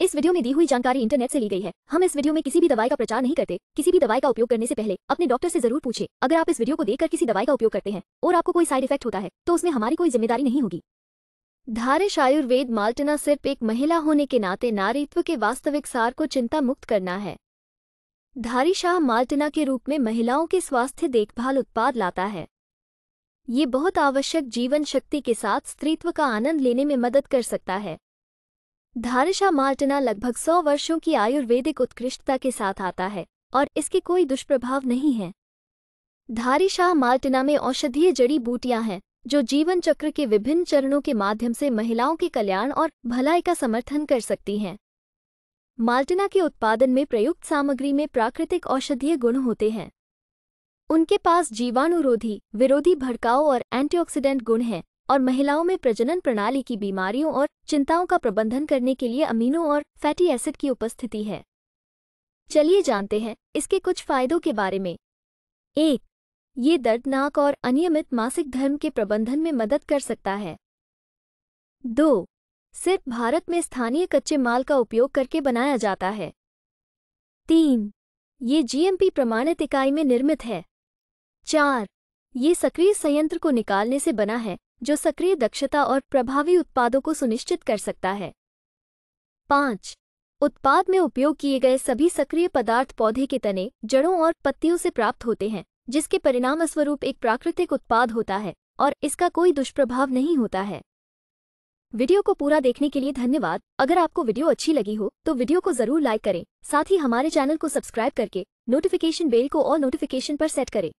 इस वीडियो में दी हुई जानकारी इंटरनेट से ली गई है हम इस वीडियो में किसी भी दवाई का प्रचार नहीं करते किसी भी दवाई का उपयोग करने से पहले अपने डॉक्टर से जरूर पूछे अगर आप इस वीडियो को देखकर किसी दवाई का उपयोग करते हैं और आपको कोई साइड इफेक्ट होता है तो उसमें हमारी कोई जिम्मेदारी नहीं होगी धारिश आयुर्वेद माल्टना सिर्फ एक महिला होने के नाते नारीत्व के वास्तविक सार को चिंता मुक्त करना है धारिशाह माल्टना के रूप में महिलाओं के स्वास्थ्य देखभाल उत्पाद लाता है ये बहुत आवश्यक जीवन शक्ति के साथ स्त्रीत्व का आनंद लेने में मदद कर सकता है धारिशा माल्टना लगभग सौ वर्षों की आयुर्वेदिक उत्कृष्टता के साथ आता है और इसके कोई दुष्प्रभाव नहीं है धारिशा माल्टना में औषधीय जड़ी बूटियां हैं जो जीवन चक्र के विभिन्न चरणों के माध्यम से महिलाओं के कल्याण और भलाई का समर्थन कर सकती हैं माल्टना के उत्पादन में प्रयुक्त सामग्री में प्राकृतिक औषधीय गुण होते हैं उनके पास जीवाणुरोधी विरोधी भड़काऊ और एंटीऑक्सीडेंट गुण हैं और महिलाओं में प्रजनन प्रणाली की बीमारियों और चिंताओं का प्रबंधन करने के लिए अमीनो और फैटी एसिड की उपस्थिति है चलिए जानते हैं इसके कुछ फायदों के बारे में एक ये दर्दनाक और अनियमित मासिक धर्म के प्रबंधन में मदद कर सकता है दो सिर्फ भारत में स्थानीय कच्चे माल का उपयोग करके बनाया जाता है तीन ये जीएमपी प्रमाणित इकाई में निर्मित है चार ये सक्रिय संयंत्र को निकालने से बना है जो सक्रिय दक्षता और प्रभावी उत्पादों को सुनिश्चित कर सकता है पाँच उत्पाद में उपयोग किए गए सभी सक्रिय पदार्थ पौधे के तने जड़ों और पत्तियों से प्राप्त होते हैं जिसके परिणामस्वरूप एक प्राकृतिक उत्पाद होता है और इसका कोई दुष्प्रभाव नहीं होता है वीडियो को पूरा देखने के लिए धन्यवाद अगर आपको वीडियो अच्छी लगी हो तो वीडियो को जरूर लाइक करें साथ ही हमारे चैनल को सब्सक्राइब करके नोटिफिकेशन बेल को और नोटिफिकेशन पर सेट करें